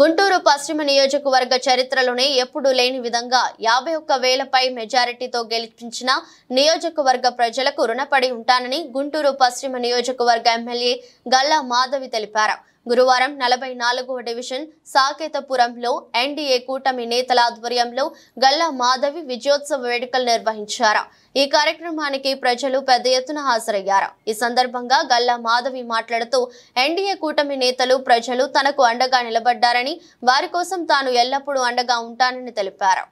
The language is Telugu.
గుంటూరు పశ్చిమ నియోజకవర్గ చరిత్రలోనే ఎప్పుడూ లేని విధంగా యాభై ఒక్క వేలపై మెజారిటీతో గెలిపించిన నియోజకవర్గ ప్రజలకు రుణపడి ఉంటానని గుంటూరు పశ్చిమ నియోజకవర్గ ఎమ్మెల్యే గల్లా మాధవి తెలిపారు గురువారం నలభై నాలుగవ డివిజన్ సాకేతపురంలో ఎన్డీఏ కూటమి నేతల ఆధ్వర్యంలో గల్లా మాధవి విజయోత్సవ వేడుకలు నిర్వహించారు ఈ కార్యక్రమానికి ప్రజలు పెద్ద ఎత్తున హాజరయ్యారు ఈ సందర్భంగా గల్లా మాధవి మాట్లాడుతూ ఎన్డీఏ కూటమి నేతలు ప్రజలు తనకు అండగా నిలబడ్డారని వారి కోసం తాను ఎల్లప్పుడూ అండగా ఉంటానని తెలిపారు